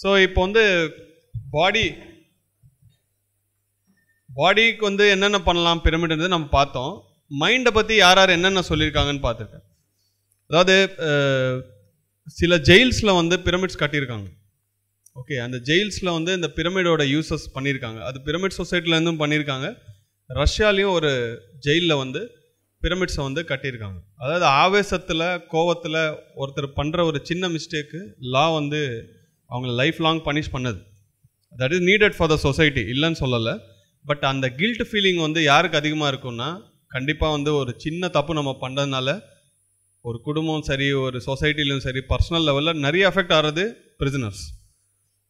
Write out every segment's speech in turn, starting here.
So இப்போ வந்து பாடி பாடிக்கு வந்து என்னென்ன பண்ணலாம் பிரமிடுன்றது நம்ம பார்த்தோம் மைண்டை பற்றி யார் யார் என்னென்ன சொல்லியிருக்காங்கன்னு பார்த்துருக்கேன் அதாவது சில ஜெயில்ஸில் வந்து பிரமிட்ஸ் கட்டியிருக்காங்க ஓகே அந்த ஜெயில்ஸில் வந்து இந்த பிரமிடோட யூசஸ் பண்ணியிருக்காங்க அது பிரமிட் சொசைட்டிலேருந்தும் பண்ணியிருக்காங்க ரஷ்யாலையும் ஒரு ஜெயிலில் வந்து பிரமிட்ஸை வந்து கட்டியிருக்காங்க அதாவது ஆவேசத்தில் கோவத்தில் ஒருத்தர் பண்ணுற ஒரு சின்ன மிஸ்டேக்கு லா வந்து அவங்கள லைஃப் லாங் பனிஷ் பண்ணது that is needed for the society இல்லைன்னு சொல்லலை பட் அந்த கில்ட் ஃபீலிங் வந்து யாருக்கு அதிகமாக இருக்கும்னா கண்டிப்பாக வந்து ஒரு சின்ன தப்பு நம்ம பண்ணுறதுனால ஒரு குடும்பம் சரி ஒரு சொசைட்டிலும் சரி பர்சனல் லெவலில் நிறைய அஃபெக்ட் ஆகிறது பிரிசனர்ஸ்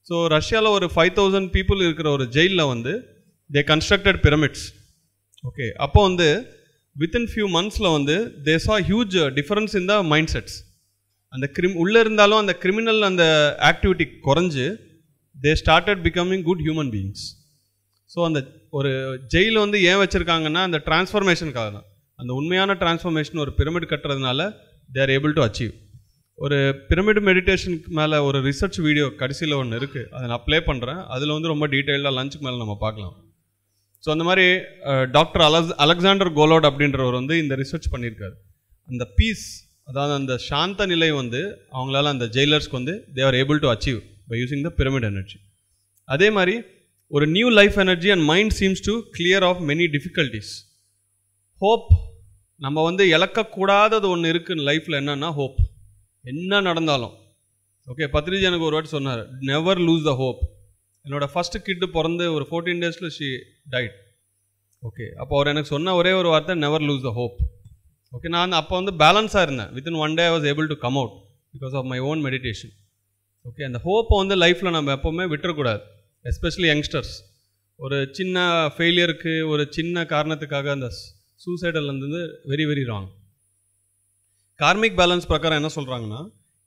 ஸோ ரஷ்யாவில் ஒரு ஃபைவ் தௌசண்ட் பீப்புள் இருக்கிற ஒரு ஜெயிலில் வந்து தே கன்ஸ்ட்ரக்டட் பிரமிட்ஸ் ஓகே அப்போ வந்து வித்தின் ஃபியூ மந்த்ஸில் வந்து they saw huge difference in the mind sets அந்த கிரிம் உள்ளே இருந்தாலும் அந்த கிரிமினல் அந்த ஆக்டிவிட்டி குறைஞ்சு they started becoming good human beings so அந்த ஒரு ஜெயில் வந்து ஏன் வச்சுருக்காங்கன்னா அந்த டிரான்ஸ்ஃபர்மேஷனுக்காக தான் அந்த உண்மையான டிரான்ஸ்ஃபர்மேஷன் ஒரு பிரமிட் கட்டுறதுனால they are able to achieve ஒரு பிரமிட் மெடிடேஷனுக்கு மேலே ஒரு ரிசர்ச் வீடியோ கடைசியில் ஒன்று இருக்குது அதை நான் ப்ளே பண்ணுறேன் அதில் வந்து ரொம்ப டீட்டெயில்டாக லஞ்சுக்கு மேலே நம்ம பார்க்கலாம் ஸோ அந்த மாதிரி டாக்டர் அலெக்ஸ் அலெக்சாண்டர் கோலோட் அப்படின்றவர் வந்து இந்த ரிசர்ச் பண்ணியிருக்காரு அந்த பீஸ் அதாவது அந்த சாந்த நிலை வந்து அவங்களால அந்த ஜெயிலர்ஸ்க்கு வந்து they were able to achieve by using the pyramid energy அதே மாதிரி ஒரு new life energy and mind seems to clear of many difficulties hope நம்ம வந்து இழக்கக்கூடாதது ஒன்று இருக்குது லைஃப்பில் என்னென்னா ஹோப் என்ன நடந்தாலும் ஓகே பத்ரிஜி எனக்கு ஒரு வாட்டி சொன்னார் நெவர் லூஸ் த ஹோப் என்னோடய ஃபஸ்ட்டு கிட்டு பிறந்து ஒரு ஃபோர்டீன் டேஸில் ஷி டைட் ஓகே அப்போ அவர் எனக்கு சொன்ன ஒரே ஒரு வார்த்தை never lose the hope okay நான் அப்போ வந்து பேலன்ஸாக இருந்தேன் within one day I was able to come out because of my own meditation okay அந்த ஹோப்பை வந்து லைஃப்பில் நம்ம எப்போவுமே விட்டுறக்கூடாது எஸ்பெஷலி யங்ஸ்டர்ஸ் ஒரு சின்ன ஃபெயிலியருக்கு ஒரு சின்ன காரணத்துக்காக அந்த சூசைடல் வந்து very very wrong karmic balance பிரகாரம் என்ன சொல்கிறாங்கன்னா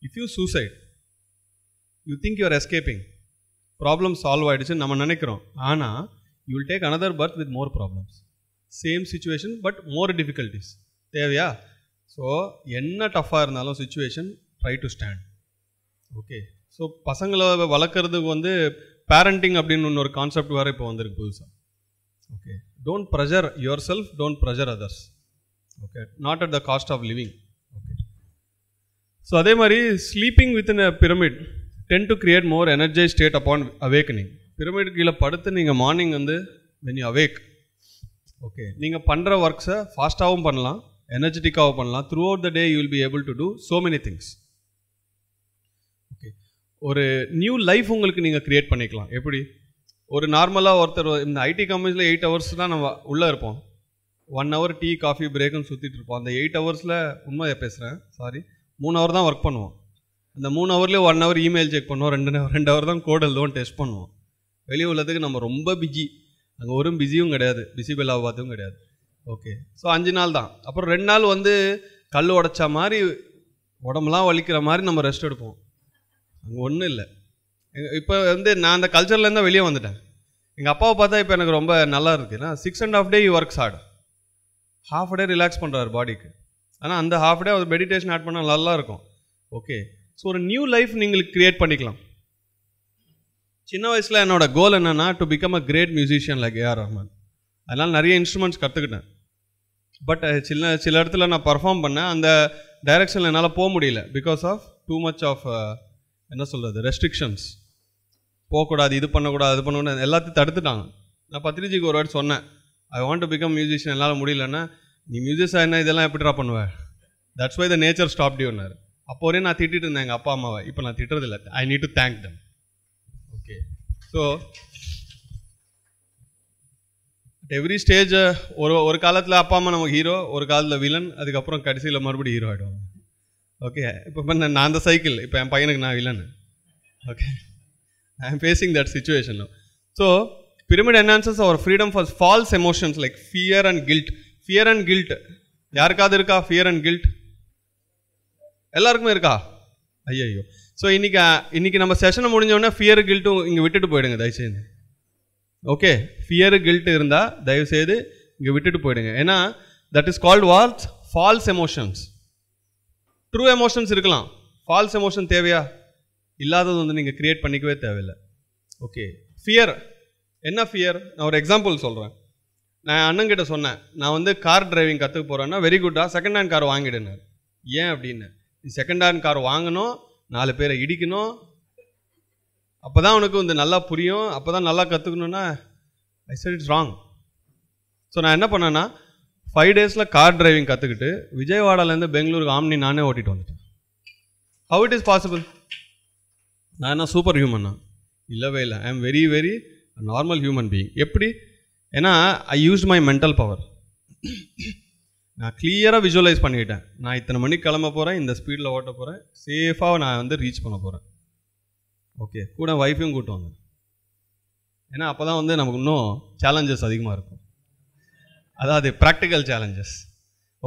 if you suicide you think you're escaping problem solve ஆகிடுச்சுன்னு நம்ம நினைக்கிறோம் ஆனால் you will take another birth with more problems same situation but more difficulties தேவையா ஸோ என்ன டஃப்பாக இருந்தாலும் situation try to stand okay so பசங்களை வளர்க்குறதுக்கு வந்து பேரண்டிங் அப்படின்னு ஒன்று ஒரு கான்செப்ட் வேறு இப்போ வந்திருக்கு புதுசாக okay don't pressure yourself don't pressure others okay not at the cost of living okay so அதே மாதிரி sleeping within a pyramid tend to create more energy state upon awakening pyramid கீழே படுத்து நீங்கள் morning வந்து when you awake okay நீங்கள் பண்ணுற ஒர்க்ஸை ஃபாஸ்ட்டாகவும் பண்ணலாம் எனர்ஜெட்டிக்காக பண்ணலாம் throughout the day you will be able to do so many things okay ஒரு நியூ லைஃப் உங்களுக்கு நீங்கள் க்ரியேட் பண்ணிக்கலாம் எப்படி ஒரு நார்மலாக ஒருத்தர் இந்த ஐடி கம்பெனிஸில் எயிட் ஹவர்ஸ் தான் நம்ம உள்ளே இருப்போம் ஒன் ஹவர் டீ காஃபி பிரேக்குன்னு சுற்றிட்டு இருப்போம் அந்த எயிட் ஹவர்ஸில் உண்மையாக பேசுகிறேன் சாரி மூணு ஹவர் தான் ஒர்க் பண்ணுவோம் அந்த மூணு ஹவர்லேயே ஒன் ஹவர் இமெயில் செக் பண்ணுவோம் ரெண்டு ரெண்டு ஹவர் தான் கோடல் லோன் டெஸ்ட் பண்ணுவோம் வெளியே உள்ளதுக்கு நம்ம ரொம்ப பிஜி அங்கே ஒரு பிஸியும் கிடையாது பிஸி பில்லாவும் பார்த்தும் கிடையாது ஓகே ஸோ அஞ்சு நாள் தான் அப்புறம் ரெண்டு நாள் வந்து கல் உடச்சா மாதிரி உடம்புலாம் வலிக்கிற மாதிரி நம்ம ரெஸ்ட் எடுப்போம் அங்கே ஒன்றும் இல்லை இப்போ வந்து நான் அந்த கல்ச்சர்லேருந்து வெளியே வந்துட்டேன் எங்கள் அப்பாவை பார்த்தா இப்போ எனக்கு ரொம்ப நல்லா இருக்குன்னா six and half day works ஆடு ஹாஃப் டே ரிலாக்ஸ் பண்ணுறாரு பாடிக்கு ஆனால் அந்த ஹாஃப் டே அவர் மெடிடேஷன் ஆட் பண்ணால் நல்லா இருக்கும் ஓகே ஸோ ஒரு நியூ லைஃப் நீங்கள் க்ரியேட் பண்ணிக்கலாம் சின்ன வயசில் என்னோட கோல் என்னென்னா to become a great musician like A R Rahman அதனால் நிறைய இன்ஸ்ட்ருமெண்ட்ஸ் கற்றுக்கிட்டேன் பட் சில சில இடத்துல நான் பர்ஃபார்ம் பண்ணேன் அந்த டைரக்ஷனில் என்னால் போக முடியல because of too much of என்ன சொல்கிறது ரெஸ்ட்ரிக்ஷன்ஸ் போகக்கூடாது இது பண்ணக்கூடாது அது பண்ணக்கூடாது எல்லாத்தையும் தடுத்துட்டாங்க நான் பத்ரிஜிக்கு ஒரு வாட்டி சொன்னேன் I want to become musician என்னால் முடியலன்னா நீ மியூசிஷியன் என்ன இதெல்லாம் எப்படிடா பண்ணுவேன் that's why the nature stop tuner அப்போ வரையும் நான் திட்டிட்டு இருந்தேன் எங்கள் அப்பா அம்மாவை இப்போ நான் திட்டுறதில்லை I need to thank them okay so at every stage ஒரு ஒரு காலத்தில் அப்பா அம்மா நமக்கு ஹீரோ ஒரு காலத்தில் வில்லன் அதுக்கப்புறம் கடைசியில் மறுபடியும் ஹீரோ ஆகிடுவாங்க ஓகே இப்போ நான் அந்த சைக்கிள் இப்போ என் பையனுக்கு நான் villain okay I am facing that situation so pyramid enhances our freedom for false emotions like fear and guilt fear and guilt யாருக்காவது இருக்கா ஃபியர் அண்ட் கில்ட் எல்லாருக்குமே இருக்கா ஐயோ ஸோ இன்றைக்கி இன்றைக்கி நம்ம செஷனை முடிஞ்சோடனே ஃபியர் கில்ட்டும் இங்கே விட்டுட்டு போயிடுங்க தயவுசெய்து ஓகே ஃபியரு கில்ட்டு இருந்தால் தயவுசெய்து இங்கே விட்டுட்டு போயிடுங்க ஏன்னா that is called walls false emotions true emotions இருக்கலாம் ஃபால்ஸ் எமோஷன் தேவையா இல்லாதது வந்து நீங்கள் க்ரியேட் பண்ணிக்கவே தேவையில்லை ஓகே ஃபியர் என்ன ஃபியர் நான் ஒரு எக்ஸாம்பிள் சொல்கிறேன் நான் அண்ணங்கிட்ட சொன்னேன் நான் வந்து கார் டிரைவிங் கற்றுக்க போகிறேன்னா வெரி குட்டா செகண்ட் ஹேண்ட் கார் வாங்கிடுனார் ஏன் அப்படின்னு நீ செகண்ட் ஹேண்ட் கார் வாங்கணும் நாலு பேரை இடிக்கணும் அப்போ தான் உனக்கு வந்து நல்லா புரியும் அப்போ தான் நல்லா கற்றுக்கணுன்னா I said it's wrong so நான் என்ன பண்ணேன்னா ஃபைவ் டேஸில் கார் டிரைவிங் கற்றுக்கிட்டு விஜயவாடாலேருந்து பெங்களூருக்கு ஆம்னி நானே ஓட்டிகிட்டு வந்துட்டேன் ஹவு இட் இஸ் பாசிபிள் நான் என்ன சூப்பர் ஹியூமன் இல்லவே இல்லை I am very very normal human being எப்படி ஏன்னா I use my mental power நான் கிளியராக விஜுவலைஸ் பண்ணிக்கிட்டேன் நான் இத்தனை மணிக்கு கிளம்ப போகிறேன் இந்த ஸ்பீடில் ஓட்ட போகிறேன் சேஃபாக நான் வந்து ரீச் பண்ண போகிறேன் ஓகே கூட ஒய்ஃபையும் கூட்டு ஏன்னா அப்போ தான் வந்து நமக்கு இன்னும் சேலஞ்சஸ் அதிகமாக இருக்கும் அதாவது ப்ராக்டிக்கல் சேலஞ்சஸ்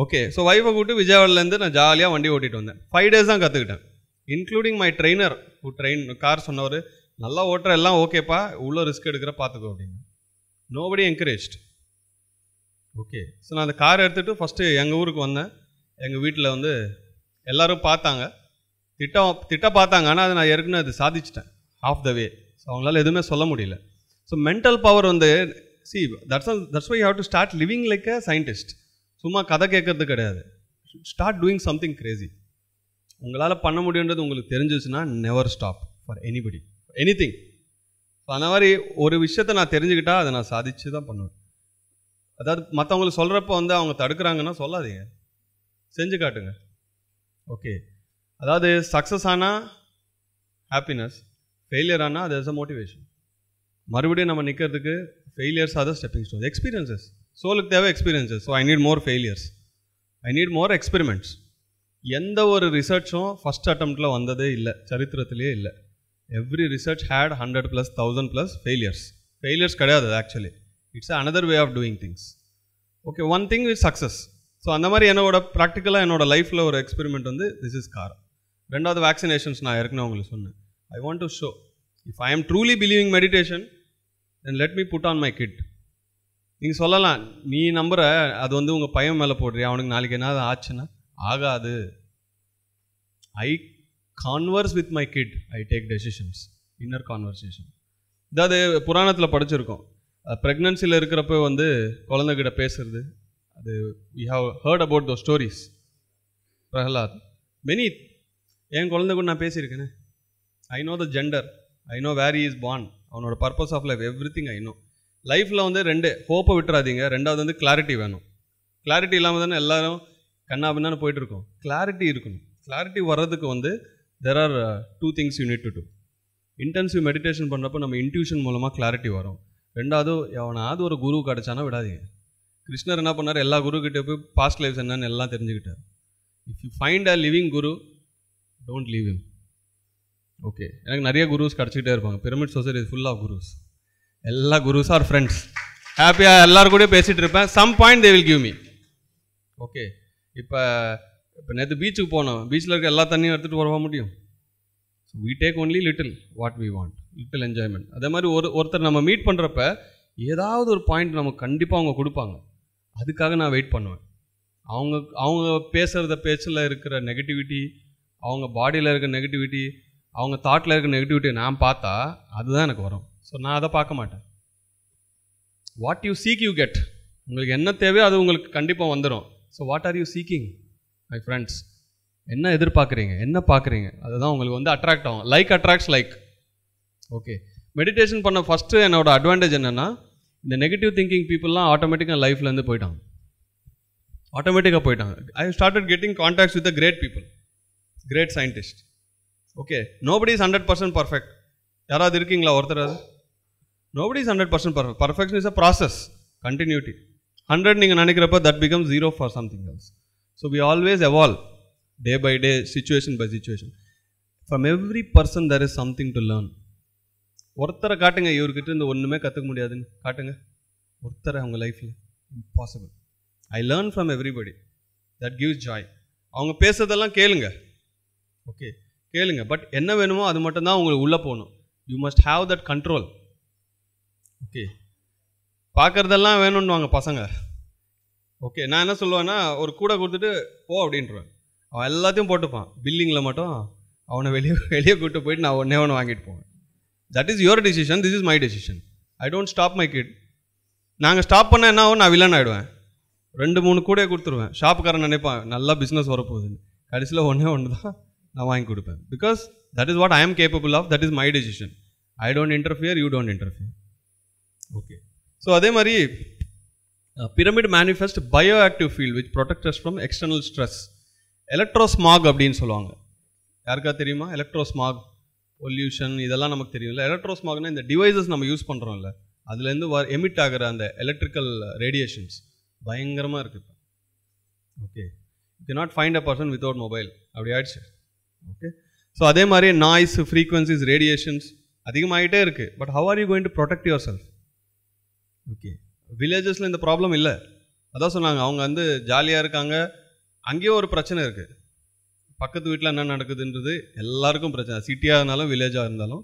ஓகே ஸோ ஒய்ஃபை கூப்பிட்டு விஜயவாடிலேருந்து நான் ஜாலியாக வண்டி ஓட்டிகிட்டு வந்தேன் ஃபைவ் டேஸ் தான் கற்றுக்கிட்டேன் including my trainer train car சொன்னவர் நல்லா ஓட்டுற எல்லாம் ஓகேப்பா உள்ளே ரிஸ்க் எடுக்கிற பார்த்துக்கோ அப்படின்னு நோபடி என்கரேஜ்ட் ஓகே ஸோ நான் அந்த கார் எடுத்துகிட்டு ஃபஸ்ட்டு எங்கள் ஊருக்கு வந்தேன் எங்கள் வீட்டில் வந்து எல்லோரும் பார்த்தாங்க திட்டம் திட்டம் பார்த்தாங்க ஆனால் அதை நான் ஏற்கனவே அது சாதிச்சிட்டேன் ஆஃப் த வே ஸோ அவங்களால எதுவுமே சொல்ல முடியல ஸோ மென்டல் பவர் வந்து see that's that's why have to start living like a scientist சும்மா கதை கேட்கறது கிடையாது ஸ்டார்ட் டூயிங் சம்திங் கிரேசி உங்களால் பண்ண முடியுன்றது உங்களுக்கு தெரிஞ்சிச்சுன்னா never stop for anybody any thing அந்த மாதிரி ஒரு விஷயத்த நான் தெரிஞ்சுக்கிட்டால் அதை நான் சாதிச்சு தான் பண்ணுவேன் அதாவது மற்றவங்களுக்கு சொல்கிறப்ப வந்து அவங்க தடுக்கிறாங்கன்னா சொல்லாதீங்க செஞ்சு காட்டுங்க ஓகே அதாவது சக்ஸஸ் ஆனால் ஹாப்பினஸ் ஃபெயிலியர் ஆனால் அது எஸ் அ மோட்டிவேஷன் மறுபடியும் நம்ம நிற்கிறதுக்கு failures are stepping stone experiences சோலுக்கு தேவை experiences so I need more failures I need more experiments எந்த ஒரு ரிசர்ச்சும் ஃபஸ்ட் அட்டம்ப்டில் வந்ததே இல்லை சரித்திரத்திலேயே இல்லை every research had hundred plus thousand plus failures failures கிடையாது actually it's another way of doing things okay one thing is success so அந்த மாதிரி என்னோட ப்ராக்டிக்கலாக என்னோட லைஃப்பில் ஒரு எக்ஸ்பெரிமெண்ட் வந்து திஸ் இஸ் கார் ரெண்டாவது வேக்சினேஷன்ஸ் நான் ஏற்கனவே உங்களுக்கு சொன்னேன் I want to show if I am truly believing meditation then let me put on my kid நீங்கள் சொல்லலாம் நீ நம்புற அது வந்து உங்கள் பையன் மேலே போடுறியா அவனுக்கு நாளைக்கு என்ன ஆச்சுன்னா ஆகாது I converse with my kid I take decisions inner conversation இதாவது புராணத்தில் படிச்சிருக்கோம் ப்ரெக்னன்சியில் இருக்கிறப்ப வந்து குழந்தைகிட்ட பேசுறது அது we have heard about those stories Prahlad many என் குழந்தை கூட நான் பேசியிருக்கேனே I know the gender I know where is born அவனோட purpose of life every thing I know லைஃப்பில் வந்து ரெண்டு ஹோப்பை விட்டுறாதீங்க ரெண்டாவது வந்து கிளாரிட்டி வேணும் கிளாரிட்டி இல்லாமல் தானே எல்லோரும் பின்னான்னு போயிட்டுருக்கோம் கிளாரிட்டி இருக்கணும் கிளாரிட்டி வர்றதுக்கு வந்து there are two things you need to do intensive meditation பண்ணுறப்போ நம்ம இன்ட்யூஷன் மூலமாக கிளாரிட்டி வரும் ரெண்டாவது அவனாவது ஒரு குரு கிடச்சானா விடாதீங்க கிருஷ்ணர் என்ன பண்ணார் எல்லா குருக்கிட்டே போய் பாஸ்ட் லைஃப் என்னன்னு எல்லாம் தெரிஞ்சுக்கிட்டார் if you find a living guru don't leave him okay எனக்கு நிறைய குரூஸ் கிடச்சிக்கிட்டே இருப்பாங்க pyramid society full of gurus எல்லா குரூஸ் ஆர் ஃப்ரெண்ட்ஸ் ஹாப்பியாக எல்லோரும் கூட பேசிகிட்டு இருப்பேன் some point they will give me okay இப்போ இப்போ நேற்று பீச்சுக்கு போனோம் பீச்சில் இருக்க எல்லா தண்ணியும் எடுத்துகிட்டு வரவா முடியும் we take only little what we want little enjoyment அதே மாதிரி ஒரு ஒருத்தர் நம்ம மீட் பண்ணுறப்ப ஏதாவது ஒரு பாயிண்ட் நமக்கு கண்டிப்பாக அவங்க கொடுப்பாங்க அதுக்காக நான் வெயிட் பண்ணுவேன் அவங்க அவங்க பேசுகிறத பேச்சில் இருக்கிற நெகட்டிவிட்டி அவங்க பாடியில் இருக்க நெகட்டிவிட்டி அவங்க தாட்டில் இருக்க நெகட்டிவிட்டியை நான் பார்த்தா அதுதான் எனக்கு வரும் ஸோ நான் அதை பார்க்க மாட்டேன் what you seek you get உங்களுக்கு என்ன தேவையோ அது உங்களுக்கு கண்டிப்பாக வந்துடும் so what are you seeking my friends என்ன எதிர்பார்க்குறீங்க என்ன பார்க்குறீங்க அதுதான் உங்களுக்கு வந்து அட்ராக்ட் ஆகும் like attracts like okay meditation பண்ண ஃபஸ்ட்டு என்னோடய அட்வான்டேஜ் என்னென்னா இந்த நெகட்டிவ் திங்கிங் பீப்புளெலாம் ஆட்டோமேட்டிக்காக லைஃப்லேருந்து போயிட்டாங்க ஆட்டோமேட்டிக்காக போயிட்டாங்க I started getting contacts with the great people great scientist okay nobody is hundred percent perfect யாராவது இருக்கீங்களா ஒருத்தர் அது nobody is hundred percent perfect perfection is a process continuity hundred நீங்கள் நினைக்கிறப்ப that become zero for something else so we always evolve day by day situation by situation from every person there is something to learn ஒருத்தரை காட்டுங்க இவர்கிட்ட இருந்து ஒன்றுமே கற்றுக்க முடியாதுன்னு காட்டுங்க ஒருத்தரை அவங்க லைஃப்பில் impossible I learn from everybody that gives joy அவங்க பேசுறதெல்லாம் கேளுங்க ஓகே கேளுங்க பட் என்ன வேணுமோ அது மட்டும்தான் உங்களுக்கு உள்ளே போகணும் you must have that control okay பார்க்குறதெல்லாம் வாங்க பசங்க ஓகே நான் என்ன சொல்லுவேன்னா ஒரு கூட கொடுத்துட்டு போ அப்படின்றேன் அவன் எல்லாத்தையும் போட்டுப்பான் பில்லிங்கில் மட்டும் அவனை வெளியே வெளியே கூப்பிட்டு போயிட்டு நான் ஒன்றே ஒன்று வாங்கிட்டு போவேன் that is your decision this is my decision I don't stop my kid நாங்கள் ஸ்டாப் பண்ண என்ன ஆகும் நான் வில்லன் ஆகிடுவேன் ரெண்டு மூணு கூட கொடுத்துருவேன் ஷாப்புக்காரன் நினைப்பான் நல்லா பிஸ்னஸ் வரப்போகுதுன்னு கடைசியில் ஒன்றே ஒன்று தான் நான் வாங்கி கொடுப்பேன் because that is what I am capable of that is my decision I don't interfere you don't interfere okay so அதே மாதிரி pyramid manifest bio active field which protect us from external stress electrosmog அப்படின்னு சொல்லுவாங்க யாருக்கா தெரியுமா எலக்ட்ரோஸ்மாக் pollution இதெல்லாம் நமக்கு இல்லை எலக்ட்ரோஸ்மாக்னா இந்த டிவைசஸ் நம்ம யூஸ் பண்ணுறோம்ல அதுலேருந்து வ எமிட் ஆகிற அந்த எலக்ட்ரிக்கல் ரேடியேஷன்ஸ் பயங்கரமாக இருக்குது okay you not find a person without mobile அப்படி ஆயிடுச்சு ஓகே ஸோ அதே மாதிரி நாய்ஸ் ஃப்ரீக்வன்சிஸ் ரேடியேஷன்ஸ் அதிகமாகிட்டே இருக்குது but how are you going to protect yourself okay வில்லேஜஸில் இந்த ப்ராப்ளம் இல்லை அதான் சொன்னாங்க அவங்க வந்து ஜாலியாக இருக்காங்க அங்கேயும் ஒரு பிரச்சனை இருக்குது பக்கத்து வீட்டில் என்ன நடக்குதுன்றது எல்லாருக்கும் பிரச்சனை சிட்டியாக இருந்தாலும் வில்லேஜாக இருந்தாலும்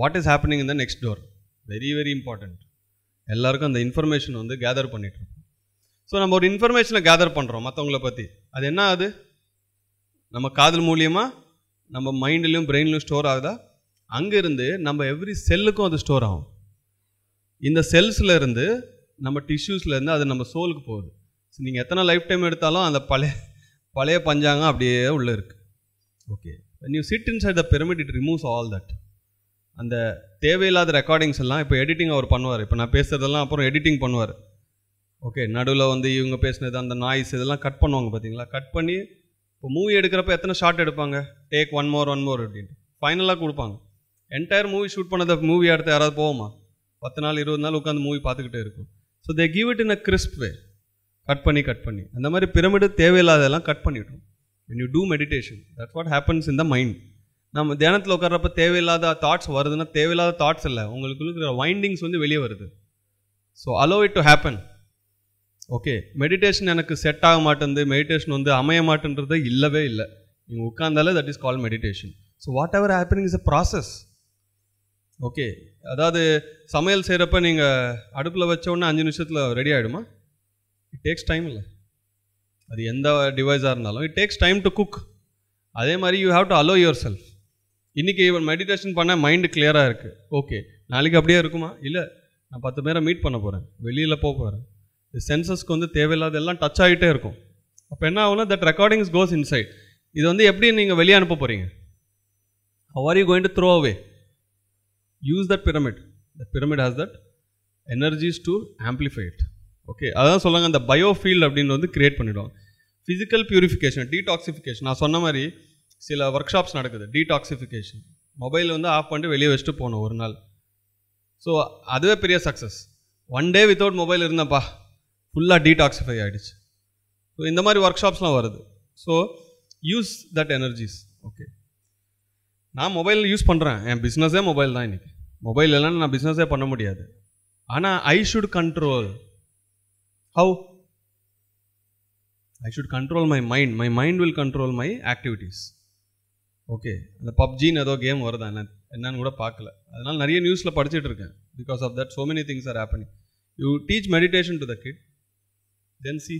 வாட் இஸ் ஹேப்பனிங் இந்த next door very very important எல்லாருக்கும் அந்த இன்ஃபர்மேஷன் வந்து கேதர் பண்ணிகிட்ருக்கோம் ஸோ நம்ம ஒரு இன்ஃபர்மேஷனை கேதர் பண்ணுறோம் மற்றவங்கள பற்றி அது என்ன ஆகுது நம்ம காதல் மூலியமாக நம்ம மைண்ட்லேயும் பிரெயின்லையும் ஸ்டோர் ஆகுதா அங்கேருந்து நம்ம எவ்ரி செல்லுக்கும் அது ஸ்டோர் ஆகும் இந்த செல்ஸில் இருந்து நம்ம டிஷ்யூஸ்லேருந்து அது நம்ம சோலுக்கு போகுது ஸோ நீங்கள் எத்தனை லைஃப் டைம் எடுத்தாலும் அந்த பழைய பழைய பஞ்சாங்கம் அப்படியே உள்ளே இருக்குது okay new you sit inside the pyramid it removes all that அந்த தேவையில்லாத ரெக்கார்டிங்ஸ் எல்லாம் இப்போ எடிட்டிங் அவர் பண்ணுவார் இப்போ நான் பேசுகிறதெல்லாம் அப்புறம் எடிட்டிங் பண்ணுவார் ஓகே நடுவில் வந்து இவங்க பேசினது அந்த நாய்ஸ் இதெல்லாம் கட் பண்ணுவாங்க பார்த்தீங்களா கட் பண்ணி இப்போ மூவி எடுக்கிறப்ப எத்தனை ஷார்ட் எடுப்பாங்க take one more one more அப்படின்ட்டு ஃபைனலாக கொடுப்பாங்க என்டையர் மூவி ஷூட் பண்ணதை மூவி எடுத்து யாராவது போவோமா பத்து நாள் இருபது நாள் உட்காந்து மூவி பார்த்துக்கிட்டே இருக்கும் so they give it in a crisp way cut பண்ணி கட் பண்ணி அந்த மாதிரி பிரமிடு தேவையில்லாதெல்லாம் கட் பண்ணிவிடும் when you do meditation that's what happens in the mind நம்ம தியானத்தில் உட்கார்றப்ப தேவையில்லாத தாட்ஸ் வருதுன்னா தேவையில்லாத தாட்ஸ் இல்லை உங்களுக்கு இருக்கிற வைண்டிங்ஸ் வந்து வெளியே வருது so allow it to happen okay meditation எனக்கு செட் ஆக மாட்டேன் மெடிடேஷன் வந்து அமைய மாட்டேன்றது இல்லவே இல்லை நீங்கள் உட்காந்தாலே that is call meditation so what ever happening is a process okay அதாவது சமையல் செய்கிறப்ப நீங்கள் அடுப்பில் வச்சோடனே அஞ்சு நிமிஷத்தில் ரெடி ஆகிடுமா இட் டேக்ஸ் டைம் இல்லை அது எந்த டிவைஸாக இருந்தாலும் it takes time to cook அதே மாதிரி you have to allow yourself இன்றைக்கி இவன் மெடிடேஷன் பண்ண மைண்டு கிளியராக இருக்குது ஓகே நாளைக்கு அப்படியே இருக்குமா இல்லை நான் பத்து பேரை மீட் பண்ண போகிறேன் வெளியில் போக போகிறேன் சென்சஸ்க்கு வந்து தேவையில்லாத எல்லாம் டச் ஆகிட்டே இருக்கும் அப்போ என்ன ஆகும்னா தட் ரெக்கார்டிங்ஸ் கோஸ் இன்சைட் இது வந்து எப்படி நீங்கள் வெளியே அனுப்ப போகிறீங்க how you going to throw away use that pyramid that pyramid has that energies to amplified okay அதான் சொல்லுங்கள் அந்த பயோஃபீல்டு அப்படின்னு வந்து கிரியேட் பண்ணிவிடுவாங்க ஃபிசிக்கல் பியூரிஃபிகேஷன் டீடாக்சிஃபிகேஷன் நான் சொன்ன மாதிரி சில ஒர்க் ஷாப்ஸ் நடக்குது டீடாக்சிஃபிகேஷன் மொபைல் வந்து ஆஃப் பண்ணிட்டு வெளியே வச்சுட்டு போனோம் ஒரு நாள் ஸோ அதுவே பெரிய success one day without mobile இருந்தேன்ப்பா ஃபுல்லாக டீடாக்சிஃபை ஆகிடுச்சு ஸோ இந்த மாதிரி ஒர்க் ஷாப்ஸ்லாம் வருது so use that energies okay நான் மொபைல் யூஸ் பண்ணுறேன் என் பிஸ்னஸே மொபைல் தான் இன்றைக்கி மொபைல் இல்லைன்னா நான் பிஸ்னஸே பண்ண முடியாது ஆனால் I should control how I should control my mind my mind will control my activities okay அந்த பப்ஜின்னு ஏதோ கேம் வருதா என்ன என்னன்னு கூட பார்க்கல அதனால் நிறைய நியூஸில் படிச்சுட்டு இருக்கேன் because of that so many things are happening you teach meditation to the kid then see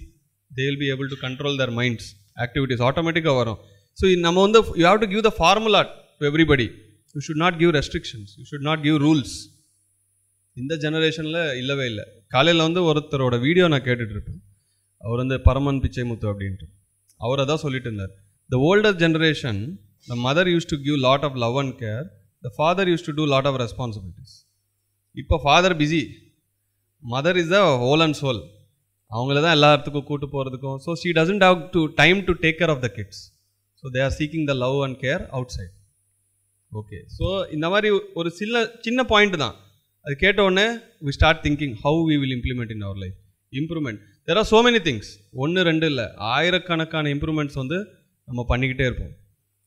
they will be able to control their minds activities ஆட்டோமேட்டிக்காக வரும் ஸோ நம்ம வந்து you have to give the formula to everybody you should not give restrictions you should not give rules இந்த ஜெனரேஷனில் இல்லவே இல்லை காலையில் வந்து ஒருத்தரோட வீடியோ நான் கேட்டுட்ருப்பேன் அவர் வந்து பரமன் பிச்சை முத்து அப்படின்ட்டு அவரை தான் சொல்லிட்டு இருந்தார் the older generation the mother use to give lot of love and care the father use to do lot of responsibilities இப்போ father busy mother is the whole and soul அவங்கள தான் எல்லா இடத்துக்கும் கூட்டு போகிறதுக்கும் so she doesn't have to time to take care of the kids so they are seeking the love and care outside okay so இந்த மாதிரி ஒரு சின்ன சின்ன பாயிண்ட் தான் அது கேட்ட உடனே we start thinking how we will implement in our life improvement there are so many things ஒன்று ரெண்டு இல்லை ஆயிரக்கணக்கான இம்ப்ரூவ்மெண்ட்ஸ் வந்து நம்ம பண்ணிக்கிட்டே இருப்போம்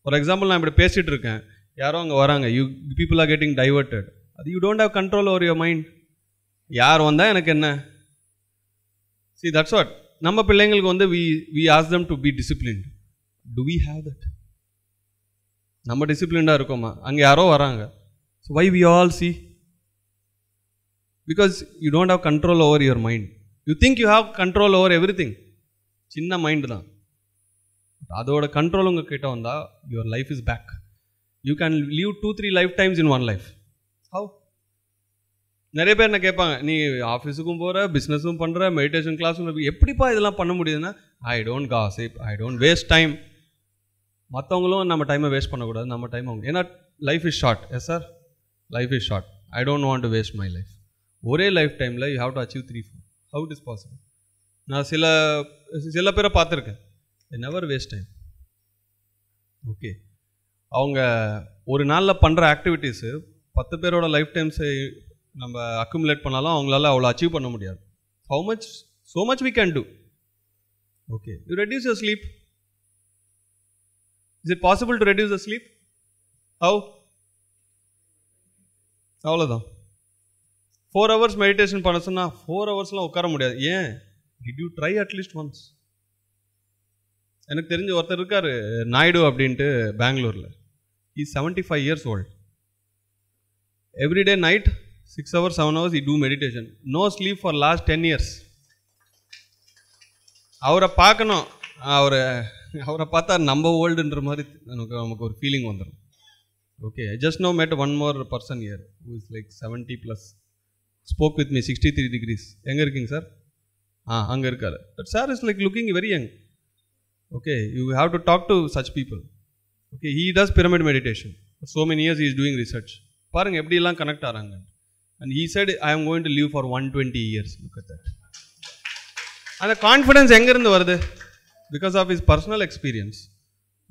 ஃபார் எக்ஸாம்பிள் நான் இப்படி பேசிகிட்டு இருக்கேன் யாரோ அங்கே வராங்க you people are getting diverted அது you don't have control over your mind யார் வந்தால் எனக்கு என்ன சி தட்ஸ் வாட் நம்ம பிள்ளைங்களுக்கு வந்து we we ask them to be discipline do we have that நம்ம டிசிப்ளின்டாக இருக்கோமா அங்கே யாரோ வராங்க so why we all see because you don't have control over your mind you think you have control over everything சின்ன mind தான் அதோட control உங்கள் கிட்ட வந்தால் your life is back you can live two three life times in one life how நிறைய பேர் என்ன கேட்பாங்க நீ ஆஃபீஸுக்கும் போகிற பிஸ்னஸும் பண்ணுற மெடிடேஷன் கிளாஸும் எப்படிப்பா இதெல்லாம் பண்ண முடியுதுன்னா I don't gossip I don't waste time மற்றவங்களும் நம்ம டைமை வேஸ்ட் பண்ணக்கூடாது நம்ம டைம் அவங்க ஏன்னா life is short yes sir life is short I don't want to waste my life ஒரே லைஃப் டைமில் you have to achieve three four how it is possible நான் சில சில பேரை பார்த்துருக்கேன் நெவர் வேஸ்ட் டைம் ஓகே அவங்க ஒரு நாளில் பண்ணுற ஆக்டிவிட்டீஸு பத்து பேரோட லைஃப் டைம்ஸை நம்ம அக்குமுலேட் பண்ணாலும் அவங்களால அவ்வளோ அச்சீவ் பண்ண முடியாது how much so much we can do okay you reduce your sleep is it possible to reduce the sleep how அவ்வளோதான் ஃபோர் ஹவர்ஸ் மெடிடேஷன் பண்ண சொன்னால் ஃபோர் ஹவர்ஸ்லாம் உட்கார முடியாது ஏன் did you try at least once எனக்கு தெரிஞ்ச ஒருத்தர் இருக்கார் நாயுடு அப்படின்ட்டு பெங்களூரில் he seventy five years old every day night six hours seven hours he do meditation no sleep for last ten years அவரை பார்க்கணும் அவர் அவரை பார்த்தா நம்ம ஓல்டுன்ற மாதிரி நமக்கு நமக்கு ஒரு ஃபீலிங் வந்துடும் okay just now met one more person here who is like seventy plus spoke with me sixty three degrees எங்கே இருக்கீங்க சார் ஆ அங்கே இருக்கார் but sir is like looking very young okay you have to talk to such people okay he does pyramid meditation so many years is doing research பாருங்கள் எப்படிலாம் connect ஆகிறாங்கன்ட்டு And he said, I am going to live for 120 years. Look at that. அந்த confidence எங்கேருந்து வருது because of his personal experience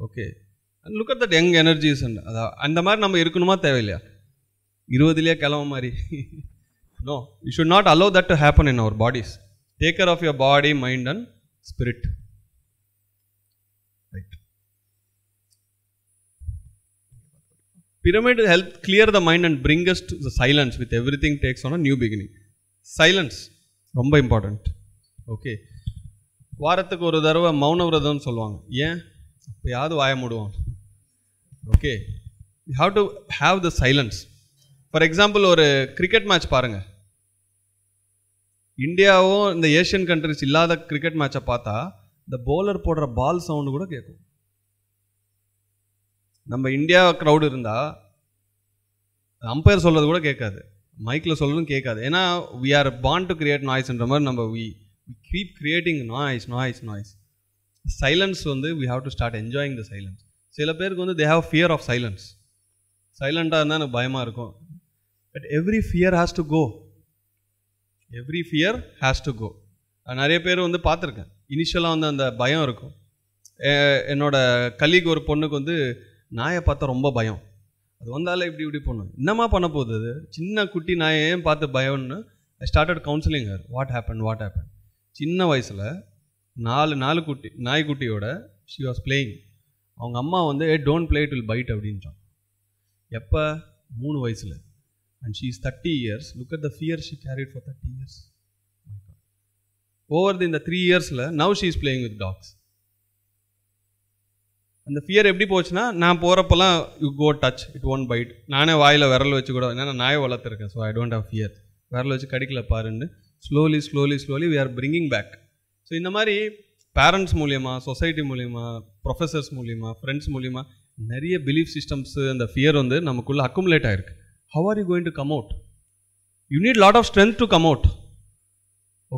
okay and look at that young energies and அதான் அந்த மாதிரி நம்ம இருக்கணுமா தேவையில்லையா இருபதுலேயே கிளம்ப மாதிரி no you should not allow that to happen in our bodies take care of your body mind and spirit pyramid help clear the mind and brings us to the silence with everything takes on a new silence ரொம்ப important okay வாரத்துக்கு ஒரு தடவை மௌன விரதம்னு சொல்லுவாங்க ஏன் அப்போயாவது வாய மூடுவாங்க okay you have to have the silence for example ஒரு கிரிக்கெட் மேட்ச் பாருங்கள் இந்தியாவும் இந்த ஏஷியன் கண்ட்ரிஸ் இல்லாத கிரிக்கெட் மேட்சை பார்த்தா இந்த போலர் போடுற பால் சவுண்டு கூட கேட்கும் நம்ம இந்தியா க்ரௌடு இருந்தால் அம்பையர் சொல்கிறது கூட கேட்காது மைக்கில் சொல்லணும் கேட்காது ஏன்னா we are bound to create நாய்ஸ்ன்ற மாதிரி நம்ம we keep creating noise noise noise silence வந்து we have to start enjoying the silence சில பேருக்கு வந்து they have fear of silence சைலண்ட்டாக இருந்தால் எனக்கு பயமாக இருக்கும் but every fear has to go every fear has to go நிறைய பேர் வந்து பார்த்துருக்கேன் இனிஷியலாக வந்து அந்த பயம் இருக்கும் என்னோடய கலிக்கு ஒரு பொண்ணுக்கு வந்து நாயை பார்த்தா ரொம்ப பயம் அது வந்தாலே இப்படி இப்படி பண்ணும் என்னம்மா பண்ண போகுது அது சின்ன குட்டி நாயை ஏன் பார்த்து பயம்னு I started counselling her what happen what happen சின்ன வயசில் நாலு நாலு குட்டி நாய்க்குட்டியோட ஷி வாஸ் பிளேயிங் அவங்க அம்மா வந்து hey don't play it will bite அப்படின்றான் எப்போ மூணு வயசில் and she is thirty years look at the fear she carried for thirty years over the இந்த த்ரீ இயர்ஸில் now she is playing with dogs அந்த ஃபியர் எப்படி போச்சுன்னா நான் போகிறப்பெல்லாம் you go touch it won't bite நானே வாயில் விரல் வச்சு கூட நான் நாயை வளர்த்துருக்கேன் so I don't have fear விரல் வச்சு கடிக்கல பாருன்னு slowly slowly slowly we are bringing back so இந்த மாதிரி பேரண்ட்ஸ் மூலியமாக சொசைட்டி மூலியமாக ப்ரொஃபஸர்ஸ் மூலியமாக ஃப்ரெண்ட்ஸ் மூலியமாக நிறைய பிலீஃப் சிஸ்டம்ஸு அந்த ஃபியர் வந்து நமக்குள்ளே அக்குமுலேட் ஆகிருக்கு how are you going to come out you need lot of strength to come out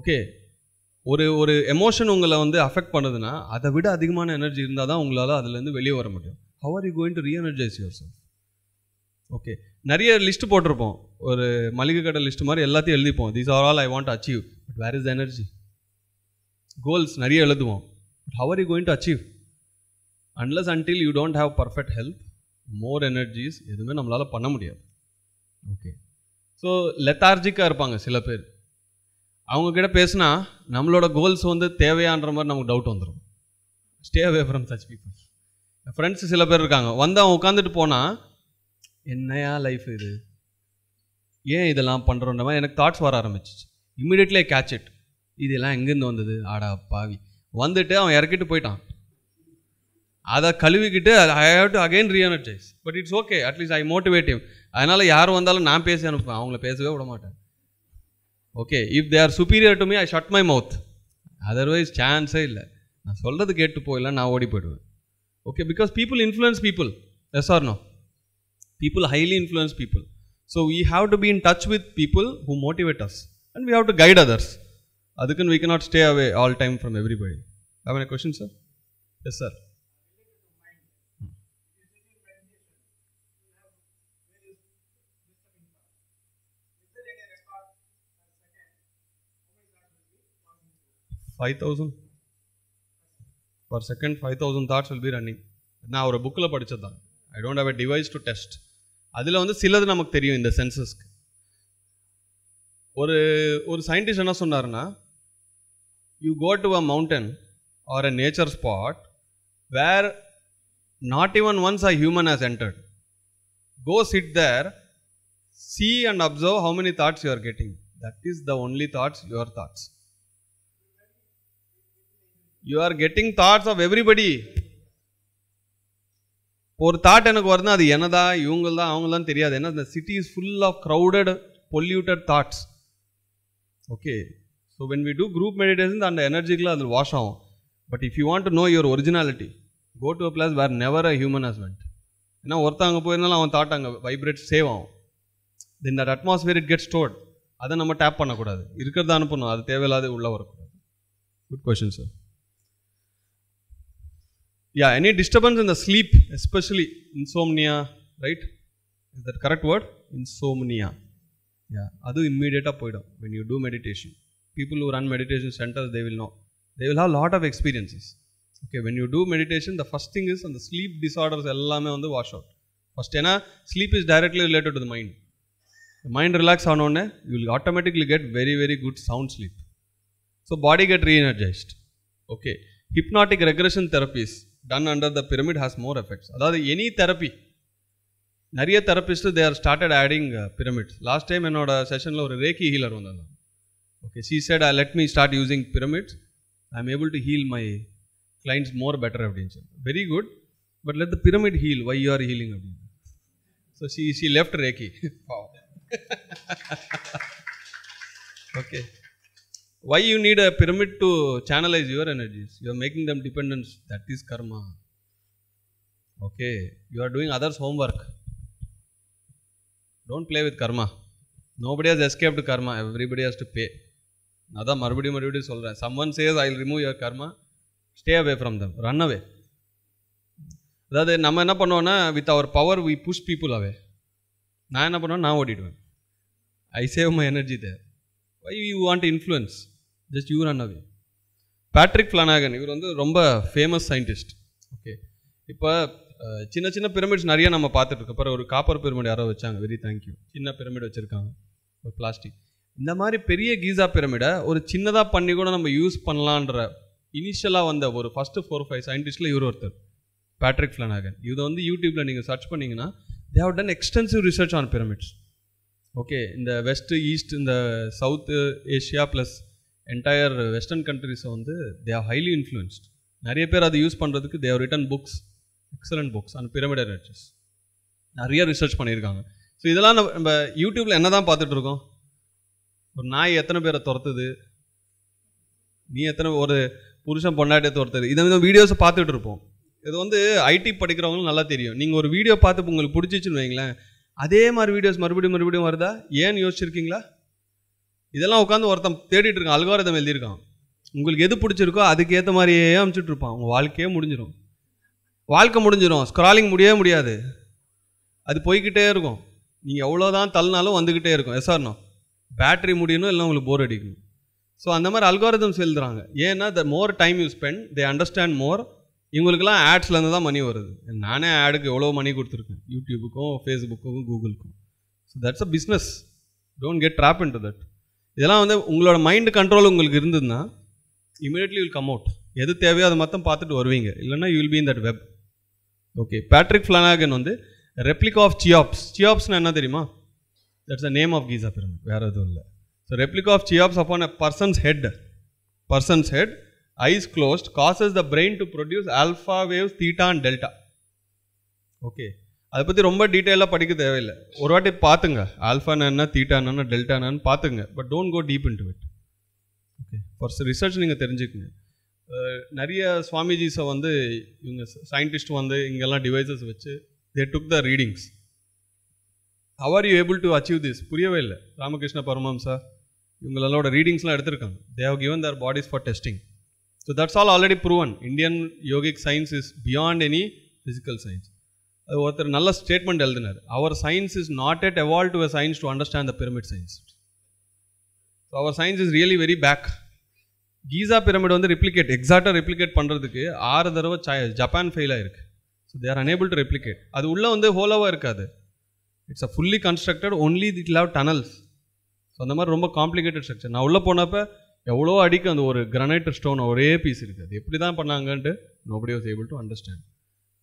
okay ஒரு ஒரு எமோஷன் உங்களை வந்து அஃபெக்ட் பண்ணுதுன்னா அதை விட அதிகமான எனர்ஜி இருந்தால் தான் உங்களால் அதுலேருந்து வெளியே வர முடியும் how are you going to reenergize yourself okay நிறைய லிஸ்ட் போட்டிருப்போம் ஒரு மளிகை கடை லிஸ்ட் மாதிரி எல்லாத்தையும் எழுதிப்போம் these are all I want achieve but where is energy goals நிறைய எழுதுவோம் but how are you going to achieve unless until you don't have perfect health more energies எதுவுமே நம்மளால் பண்ண முடியாது ஓகே ஸோ லெத்தார்ஜிக்காக இருப்பாங்க சில பேர் அவங்கக்கிட்ட பேசினா நம்மளோட கோல்ஸ் வந்து தேவையான்ற மாதிரி நமக்கு டவுட் வந்துடும் stay away from such people friends சில பேர் இருக்காங்க வந்து அவன் உட்காந்துட்டு போனால் என்னையா லைஃப் இது ஏன் இதெல்லாம் பண்ணுறோன்ற மாதிரி எனக்கு தாட்ஸ் வர ஆரம்பிச்சிச்சு இம்மிடியட்லே கேட்ச் இட் இதெல்லாம் எங்கேருந்து வந்தது ஆடா பாவி வந்துட்டு அவன் இறக்கிட்டு போயிட்டான் அதை கழுவிக்கிட்டு I have to again reenergize but it's okay at least I motivative அதனால் யார் வந்தாலும் நான் பேசி அனுப்புவேன் அவங்கள பேசவே விட மாட்டேன் okay if they are superior to me I shut my mouth otherwise சான்ஸே இல்லை நான் சொல்கிறது கேட்டு போயிடலாம் நான் ஓடி போயிடுவேன் okay because people influence people yes R no people highly influence people so we have to be in touch with people who motivate us and we have to guide others அதுக்குன்னு we can not stay away all time from everybody how an question sir yes sir 5000 per second 5000 thoughts will be running நான் ஒரு புக்கில் படித்தது தான் I don't have a device to test அதில் வந்து சிலது நமக்கு தெரியும் இந்த சென்சஸ்க்கு ஒரு ஒரு சயின்டிஸ்ட் என்ன சொன்னார்னா you go to a mountain or a nature spot where not even once a human has entered go sit there see and observe how many thoughts you are getting. That is the only thoughts, your thoughts. You are getting thoughts of everybody ஒரு thought எனக்கு வருதுன்னா அது என்னதா இவங்கள்தான் அவங்களாம் தெரியாது என்ன இந்த city is full of crowded polluted thoughts okay so when we do group meditation அந்த எனர்ஜிக்கெலாம் அதில் வாஷ் ஆகும் but if you want to know your originality go to a place where never a human has been ஏன்னா ஒருத்தர் அங்கே போயிருந்தாலும் அவன் thought அங்கே வைப்ரேட் சேவ் ஆகும் then that atmosphere it get stored அதை நம்ம டேப் பண்ணக்கூடாது இருக்கிறத அனுப்பணும் அது தேவையில்லாத உள்ளே வரக்கூடாது good question sir Yeah, any disturbance in the sleep, especially insomnia, right? Is that correct word? Insomnia. Yeah, adu immediate ah poidam when you do meditation. People who run meditation centers, they will know. They will have a lot of experiences. Okay, when you do meditation, the first thing is on the sleep disorders, on the எல்லாமே வந்து wash out first ஏன்னா sleep is the mind to mind mind relax you will automatically get very very good sound sleep so body get re-energized Okay, hypnotic regression therapies done under the pyramid has more effects அதாவது any therapy நிறைய therapist they are started adding pyramids last time என்னோட செஷனில் ஒரு reiki healer வந்தாங்க okay see said I let me start using pyramids I am able to heal my clients more better அப்படின்னு சொல்லி very good but let the pyramid heal why you are healing அப்படின்னு so see see left reiki okay why you need a pyramid to channelize your energies you are making them dependent that is karma okay you are doing others homework don't play with karma nobody has escaped karma everybody has to pay அதான் மறுபடியும் மறுபடியும் சொல்கிறேன் someone says I remove your karma stay away from them run away அதாவது நம்ம என்ன பண்ணுவோன்னா with our power we push people away நான் என்ன பண்ணுவேன் நான் ஓடிடுவேன் I save my energy there why you want influence just you run away Patrick Flanagan இவர் வந்து ரொம்ப ஃபேமஸ் சயின்டிஸ்ட் ஓகே இப்போ சின்ன சின்ன பிரமிட்ஸ் நிறைய நம்ம பார்த்துட்டு இருக்கோம் அப்புறம் ஒரு காப்பர் பிரமிட் யாரோ வச்சாங்க வெரி தேங்க்யூ சின்ன பிரமிட் வச்சுருக்காங்க ஒரு பிளாஸ்டிக் இந்த மாதிரி பெரிய கீசா பிரமிடை ஒரு சின்னதாக பண்ணி கூட நம்ம யூஸ் பண்ணலான்ற இனிஷியலாக வந்த ஒரு ஃபஸ்ட்டு ஃபோர் ஃபைவ் சயின்டிஸ்டில் இவர் ஒருத்தர் பேட்ரிக் ஃப்ளானாகன் இதை வந்து யூடியூப்பில் நீங்கள் சர்ச் பண்ணிங்கன்னா they've done extensive research on pyramids okay இந்த வெஸ்ட்டு ஈஸ்ட் இந்த south Asia plus entire western கண்ட்ரிஸை வந்து தே ஆர் ஹைலி இன்ஃப்ளூயன்ஸ்ட் நிறைய பேர் அதை யூஸ் பண்ணுறதுக்கு they've written books excellent books and pyramid riches நிறைய ரிசர்ச் பண்ணியிருக்காங்க ஸோ இதெல்லாம் நம்ம நம்ம யூடியூப்பில் என்ன தான் பார்த்துட்ருக்கோம் ஒரு நாய் எத்தனை பேரை துரத்துது நீ எத்தனை ஒரு புருஷன் பொண்டாட்டியை துரத்துது இதை வந்து வீடியோஸை பார்த்துட்டு இருப்போம் இது வந்து ஐடி படிக்கிறவங்களும் நல்லா தெரியும் நீங்கள் ஒரு வீடியோ பார்த்து உங்களுக்கு பிடிச்சிச்சுன்னு வைங்களேன் அதே மாதிரி வீடியோஸ் மறுபடியும் மறுபடியும் வருதா ஏன்னு யோசிச்சிருக்கீங்களா இதெல்லாம் உட்காந்து ஒருத்தன் தேடிட்டு இருக்கான் அல்காரதம் எழுதியிருக்கான் உங்களுக்கு எது பிடிச்சிருக்கோ அதுக்கு ஏற்ற மாதிரியே இருப்பான் உங்கள் வாழ்க்கையே முடிஞ்சிடும் வாழ்க்கை முடிஞ்சிடும் ஸ்க்ராலிங் முடியவே முடியாது அது போய்கிட்டே இருக்கும் நீங்கள் எவ்வளோதான் தள்ளினாலும் வந்துக்கிட்டே இருக்கும் எஸ்ஆர்னோ பேட்ரி முடியணும் இல்லை உங்களுக்கு போர் அடிக்கணும் ஸோ அந்த மாதிரி அல்காரிதம்ஸ் எழுதுறாங்க ஏன்னா the more time you spend they understand more இவங்களுக்கெல்லாம் ஆட்ஸ்லேருந்து தான் மணி வருது நானே ஆடுக்கு எவ்வளோ மணி கொடுத்துருக்கேன் யூடியூபுக்கும் ஃபேஸ்புக்கும் கூகுளுக்கும் so that's a business don't get trap in to that இதெல்லாம் வந்து உங்களோட மைண்டு கண்ட்ரோல் உங்களுக்கு இருந்ததுன்னா இமீடியட்லி வில் கம் அவுட் எது தேவையோ அதை மொத்தம் பார்த்துட்டு வருவீங்க இல்லைன்னா you will be in that web okay Patrick Flanagan வந்து ரெப்ளிக் ஆஃப் சியாப்ஸ் சியாப்ஸ்னால் என்ன தெரியுமா that's a name of Giza pyramid வேறு எதுவும் இல்லை so replica of Cheops upon a person's head person's head eyes closed causes the brain to produce alpha waves theta and delta okay அதை பற்றி ரொம்ப டீட்டெயிலாக படிக்க தேவையில்லை ஒரு வாட்டி பார்த்துங்க ஆல்ஃபா என்ன தீட்டா என்ன டெல்டா என்னன்னு பார்த்துங்க but don't go deep in to it okay first research நீங்கள் தெரிஞ்சுக்குங்க நிறைய சுவாமிஜிஸை வந்து இவங்க சயின்டிஸ்ட் வந்து இங்கெல்லாம் டிவைசஸ் வச்சு they took the readings are you able to achieve this புரியவே இல்லை ராமகிருஷ்ண சார் இவங்களோட ரீடிங்ஸ்லாம் எடுத்திருக்காங்க they have given their bodies for testing so that's all already proven Indian yogic science is beyond any physical science ஒருத்தர் நல்ல statement எழுதினார் அவர் science is not yet evolve to a science to understand the pyramid science so our science is really very back Giza pyramid வந்து replicate எக்ஸாக்டாக replicate பண்ணுறதுக்கு ஆறு தடவை Japan fail ஆயிருக்கு so they're unable to replicate அது உள்ளே வந்து ஹோலாவாக இருக்காது it's a fully constructed only it love tunnels so அந்த மாதிரி ரொம்ப காம்ப்ளிகேட்டட் ஸ்ட்ரக்சர் நான் உள்ளே போனப்போ எவ்வளோ அடிக்க அந்த ஒரு கிரனைட் ஸ்டோன் ஒரே பீஸ் இருக்குது அது எப்படி தான் பண்ணாங்கன்ட்டு nobody was able to understand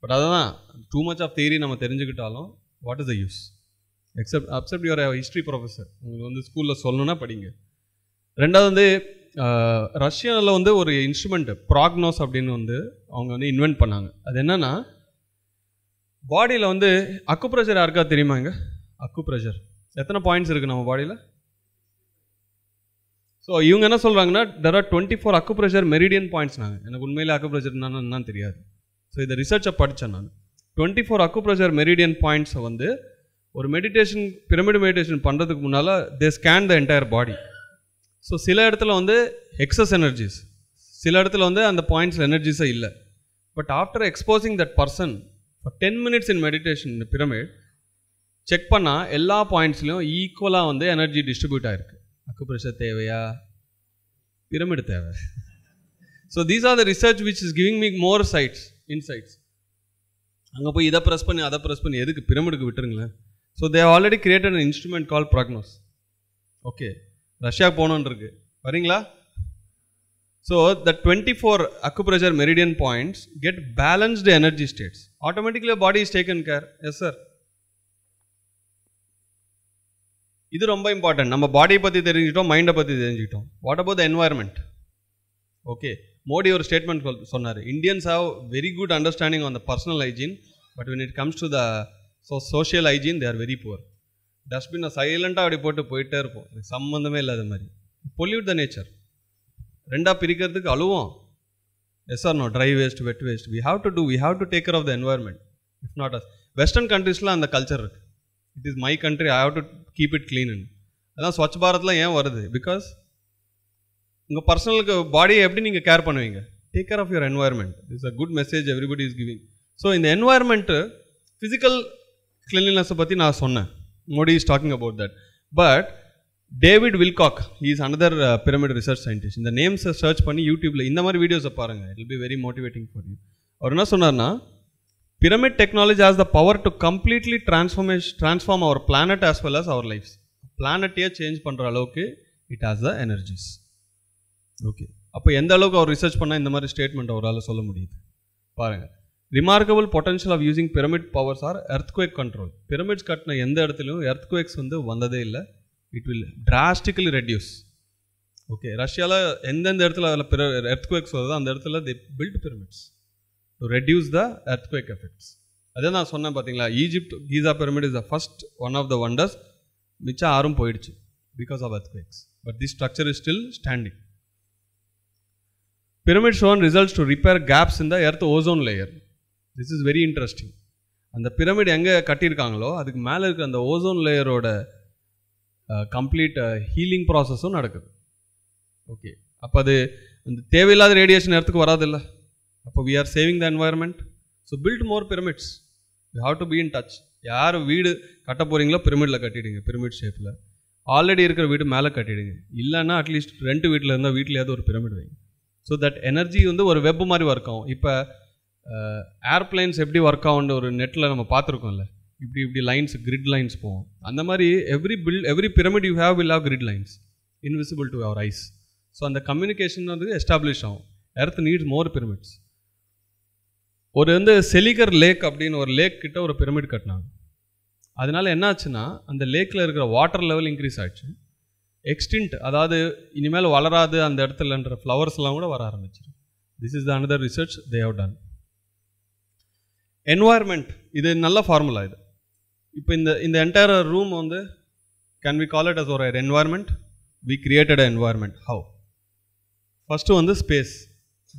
but அதுதான் டூ மச் ஆஃப் தியரி நம்ம தெரிஞ்சுக்கிட்டாலும் what is the use except upset your history professor உங்களுக்கு வந்து ஸ்கூலில் சொல்லணும்னா படிங்க ரெண்டாவது வந்து uh, ரஷ்யாவில் வந்து ஒரு இன்ஸ்ட்ருமெண்ட் ப்ராக்னோஸ் அப்படின்னு வந்து அவங்க வந்து இன்வென்ட் பண்ணாங்க அது என்னென்னா பாடியில் வந்து அக்கு ப்ரெஷர் யாருக்கா தெரியுமாங்க அக்கு ப்ரெஷர் எத்தனை பாயிண்ட்ஸ் இருக்குது நம்ம பாடியில் ஸோ இவங்க என்ன சொல்கிறாங்கன்னா there are twenty four acupressure meridian points நாங்கள் எனக்கு உண்மையில் அக்கு ப்ரெஷர் என்னன்னு தெரியாது ஸோ இந்த ரிசர்ச்சை படித்தேன் நான் டுவெண்ட்டி ஃபோர் அக்குப்ரஷர் மெரிடியன் பாயிண்ட்ஸை வந்து ஒரு மெடிடேஷன் பிரமிடு மெடிடேஷன் பண்ணுறதுக்கு முன்னால் they scan the entire body so சில இடத்துல வந்து எக்ஸஸ் எனர்ஜிஸ் சில இடத்துல வந்து அந்த பாயிண்ட்ஸ் எனர்ஜிஸே இல்லை but after exposing that person for ten minutes in meditation இந்த பிரமிட் செக் பண்ணால் எல்லா பாயிண்ட்ஸ்லையும் ஈக்குவலாக வந்து எனர்ஜி டிஸ்ட்ரிபியூட் ஆகிருக்கு அக்குப்ரெஷர் தேவையா பிரமிடு தேவை so these are the research which is giving me more sides insights அங்கே போய் இதை ப்ரெஸ் பண்ணி அதை ப்ரெஸ் பண்ணி எதுக்கு பிரமிடுக்கு விட்டுருங்களேன் so they've already created an instrument call Prognos okay Russia போகணுன்றிருக்கு வரீங்களா so the twenty four acupressure meridian points get balanced energy states automatically body is taken care yes sir இது ரொம்ப இம்பார்ட்டன்ட் நம்ம பாடியை பற்றி தெரிஞ்சுக்கிட்டோம் மைண்டை பற்றி தெரிஞ்சுக்கிட்டோம் what about the environment okay Modi ஒரு ஸ்டேட்மெண்ட் சொன்னார் Indians have very good understanding on the personal hygiene but when it comes to the so social hygiene they are very poor டஸ்ட்பினை சைலண்ட்டாக அப்படி போட்டு போயிட்டே இருப்போம் சம்மந்தமே இல்லாத மாதிரி பொல்யூட் த நேச்சர் ரெண்டாக பிரிக்கிறதுக்கு அழுவோம் yes R no dry waste wet waste we have to do we have to take care of the environment if not us western கண்ட்ரீஸ்லாம் அந்த கல்ச்சர் இருக்குது it is my country I have to keep it clean and அதான் ஸ்வச் பாரத்லாம் ஏன் வருது because உங்கள் பர்சனலுக்கு பாடியை எப்படி நீங்கள் கேர் பண்ணுவீங்க take care of your environment is a good message everybody is giving so இந்த என்வாயர்மெண்ட்டு ஃபிசிக்கல் கிளினினஸை பற்றி நான் சொன்னேன் Modi is talking about that but David Wilcock is another pyramid research scientist இந்த நேம்ஸை சர்ச் பண்ணி யூடியூப்பில் இந்த மாதிரி வீடியோஸை பாருங்கள் it be very motivating for you அவர் என்ன சொன்னார்னா pyramid technology has the power to completely transformation transform our planet as well as our life பிளானட்டையே சேஞ்ச் பண்ணுற அளவுக்கு it has the energies okay அப்போ எந்த அளவுக்கு அவர் ரிசர்ச் பண்ணால் இந்த மாதிரி ஸ்டேட்மெண்ட் அவரால் சொல்ல முடியுது பாருங்கள் remarkable potential of using pyramid powers are earthquake control pyramids கட்டின எந்த இடத்துலையும் குவேக்ஸ் வந்து வந்ததே இல்லை it will drastically reduce okay ரஷ்யாவில் எந்தெந்த இடத்துல அதில் பிற குவேக்ஸ் வருதோ அந்த இடத்துல they build pyramids to reduce the quake effects அதே நான் சொன்னேன் பார்த்தீங்களா Egypt Giza pyramid is the first one of the wonders மிச்சம் ஆறும் போயிடுச்சு because of earthquakes but the structure is still standing pyramid shown results to repair gaps இந்த earth ozone layer this is very interesting அந்த pyramid எங்கே கட்டியிருக்காங்களோ அதுக்கு மேலே இருக்கிற அந்த ஓசோன் லேயரோட கம்ப்ளீட் ஹீலிங் ப்ராசஸும் நடக்குது ஓகே அப்போ அது அந்த தேவையில்லாத ரேடியேஷன் இடத்துக்கு வராதில்ல அப்போ we are saving the environment so build more pyramids you have to be in touch யார் வீடு கட்ட போகிறீங்களோ பிரமிடில் கட்டிடுங்க பிரமிட் ஷேப்பில் ஆல்ரெடி இருக்கிற வீடு மேலே கட்டிடுங்க இல்லைன்னா அட்லீஸ்ட் ரெண்டு வீட்டில் இருந்தால் வீட்டிலேயாவது ஒரு பிரமிட் வைங்க ஸோ தட் எனர்ஜி வந்து ஒரு வெப் மாதிரி ஒர்க் ஆகும் இப்போ ஏர்பிளைன்ஸ் எப்படி ஒர்க் ஆகும்னு ஒரு நெட்டில் நம்ம பார்த்துருக்கோம்ல இப்படி இப்படி லைன்ஸ் கிரிட் லைன்ஸ் போகும் அந்த மாதிரி every bill every pyramid you have will have grid lines invisible to our eyes so அந்த கம்யூனிகேஷன் வந்து எஸ்டாப்ளிஷ் ஆகும் எர்த் நீட்ஸ் மோர் பிரமிட்ஸ் ஒரு வந்து செலிகர் லேக் அப்படின்னு ஒரு லேக் கிட்ட ஒரு பிரமிட் கட்டினாங்க அதனால என்ன ஆச்சுன்னா அந்த லேக்கில் இருக்கிற வாட்டர் லெவல் இன்க்ரீஸ் ஆயிடுச்சு எக்ஸ்டின்ட் அதாவது இனிமேல் வளராது அந்த இடத்துலன்ற ஃப்ளவர்ஸ்லாம் கூட வர ஆரம்பிச்சிடும் this is the another research they have done environment இது நல்ல ஃபார்முலா இது இப்போ இந்த இந்த என்டையர் ரூம் வந்து can we call it as ஒரு environment we created a environment how first வந்து space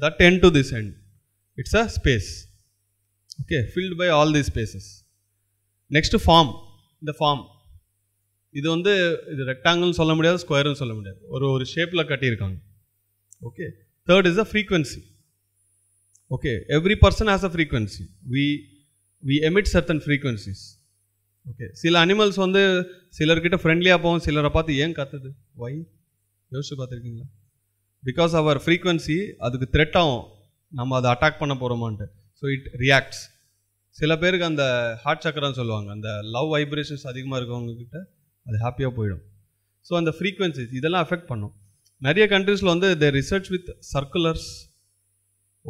that end to this end it's a space okay filled by all the spaces next form இந்த form இது வந்து இது ரெக்டாங்கிள்னு சொல்ல முடியாது ஸ்கொயர்னு சொல்ல முடியாது ஒரு ஒரு ஷேப்பில் கட்டியிருக்காங்க okay third is a frequency okay every person has a frequency we we emit certain frequencies okay சில அனிமல்ஸ் வந்து சிலர்கிட்ட ஃப்ரெண்ட்லியாக போகும் சிலரை பார்த்து ஏன் கத்துது வை யோசிச்சு பார்த்துருக்கீங்களா பிகாஸ் அவர் ஃப்ரீக்வன்சி அதுக்கு த்ரெட் ஆகும் நம்ம அதை அட்டாக் பண்ண போகிறோமான்ட்டு ஸோ இட் ரியாக்ட்ஸ் சில பேருக்கு அந்த ஹார்ட் சக்கரம்னு சொல்லுவாங்க அந்த லவ் வைப்ரேஷன்ஸ் அதிகமாக இருக்கவங்கக்கிட்ட அது ஹாப்பியாக போயிடும் ஸோ அந்த ஃப்ரீக்வன்சிஸ் இதெல்லாம் அஃபெக்ட் பண்ணும் நிறைய கண்ட்ரீஸில் வந்து the research with circulars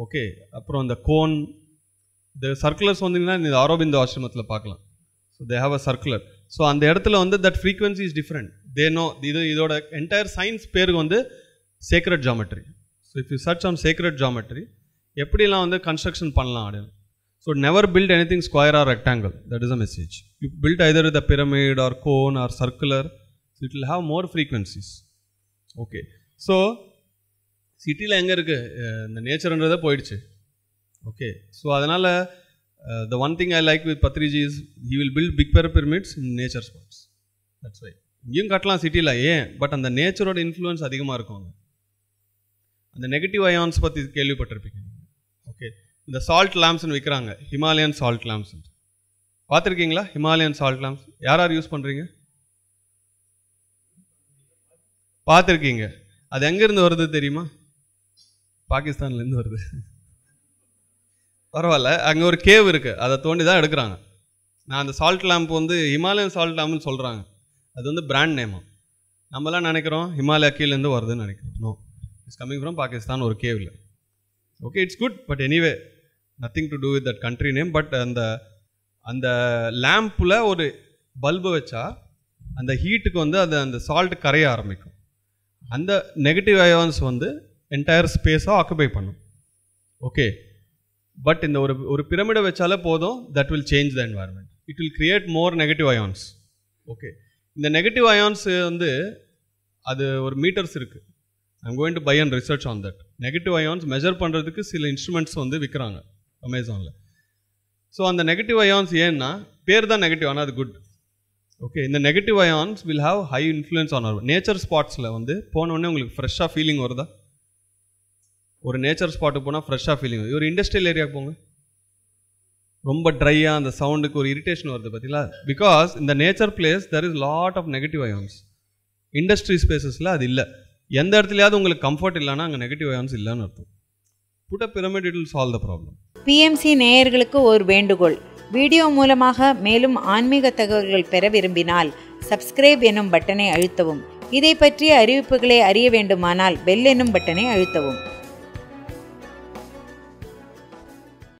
okay அப்புறம் அந்த கோன் இந்த சர்க்குலர்ஸ் வந்தீங்கன்னா இந்த ஆரோபிந்த ஆசிரமத்தில் பார்க்கலாம் so they have a circular so அந்த இடத்துல வந்து that frequency is different they know இது இதோட என்டையர் சயின்ஸ் பேருக்கு வந்து sacred geometry so if you search on sacred geometry எப்படிலாம் வந்து கன்ஸ்ட்ரக்ஷன் பண்ணலாம் அப்படின்னு so never build anything square or rectangle. That is a message. You build either the pyramid or or or circular. So it will have more frequencies. Okay. So சிட்டியில் எங்கே இருக்குது இந்த நேச்சர்ன்றதை போயிடுச்சு okay so அதனால் the one thing I like with Patriji is he will build big per pyramids in nature spots that's why இங்கேயும் கட்டலாம் சிட்டியில் ஏன் பட் அந்த நேச்சரோட இன்ஃப்ளூயன்ஸ் அதிகமாக இருக்கும் அந்த நெகட்டிவ் அயான்ஸ் பற்றி கேள்விப்பட்டிருப்பீங்க ஓகே இந்த சால்ட் லேம்ப்ஸ்னு விற்கிறாங்க ஹிமாலயன் சால்ட் லேம்ப்ஸ் பார்த்துருக்கீங்களா ஹிமாலயன் சால்ட் லேம்ப்ஸ் யார் யார் யூஸ் பண்ணுறீங்க பார்த்துருக்கீங்க அது எங்கேருந்து வருது தெரியுமா பாகிஸ்தான்லேருந்து வருது பரவாயில்ல அங்கே ஒரு கேவ் இருக்குது அதை தோண்டி தான் எடுக்கிறாங்க நான் அந்த சால்ட் லேம்ப் வந்து ஹிமாலயன் சால்ட் லேம்ப்னு சொல்கிறாங்க அது வந்து பிராண்ட் நேமா நம்மலாம் நினைக்கிறோம் ஹிமாலயா கீழேருந்து வருதுன்னு நினைக்கிறோம் no it's coming from Pakistan ஒரு கேவில் okay it's good but anyway nothing to do with that country name but அந்த அந்த லேம்பில் ஒரு பல்பு வச்சா அந்த ஹீட்டுக்கு வந்து அது அந்த சால்ட் கரைய ஆரம்பிக்கும் அந்த நெகட்டிவ் அயோன்ஸ் வந்து என்டையர் ஸ்பேஸாக ஆக்குபை பண்ணும் ஓகே பட் இந்த ஒரு ஒரு பிரமிடை வச்சாலே போதும் that will change the environment it will create more negative ions okay இந்த நெகட்டிவ் அயான்ஸ் வந்து அது ஒரு மீட்டர்ஸ் இருக்குது I'm going to buy and research on that negative ions measure பண்ணுறதுக்கு சில இன்ஸ்ட்ருமெண்ட்ஸ் வந்து விற்கிறாங்க அமேசானில் ஸோ அந்த நெகட்டிவ் அயான்ஸ் ஏன்னா பேர் தான் நெகட்டிவ் ஆனால் அது குட் ஓகே இந்த negative ions will have high influence on our nature ஸ்பாட்ஸில் வந்து போனோடனே உங்களுக்கு ஃப்ரெஷ்ஷாக ஃபீலிங் வருதா ஒரு நேச்சர் ஸ்பாட்டுக்கு போனால் ஃப்ரெஷ்ஷாக ஃபீலிங் வருது ஒரு இண்டஸ்ட்ரியல் ஏரியாவுக்கு போங்க ரொம்ப ட்ரையாக அந்த சவுண்டுக்கு ஒரு இரிட்டேஷன் வருது பார்த்தீங்களா பிகாஸ் இந்த nature place there is lot of negative ions industry ஸ்பேசஸில் அது இல்லை எந்த இடத்துலையாவது உங்களுக்கு கம்ஃபர்ட் இல்லைன்னா அங்கே நெகட்டிவ் அயான்ஸ் இல்லைன்னு அர்த்தம் put a pyramid it will solve the problem PMC நேயர்களுக்கு ஒரு வேண்டுகோள் வீடியோ மூலமாக மேலும் ஆன்மீக தகவல்கள் பெற விரும்பினால் சப்ஸ்கிரைப் எனும் பட்டனை அழுத்தவும் இதை பற்றிய அறிவிப்புகளை அறிய வேண்டுமானால் பெல் என்னும் பட்டனை அழுத்தவும்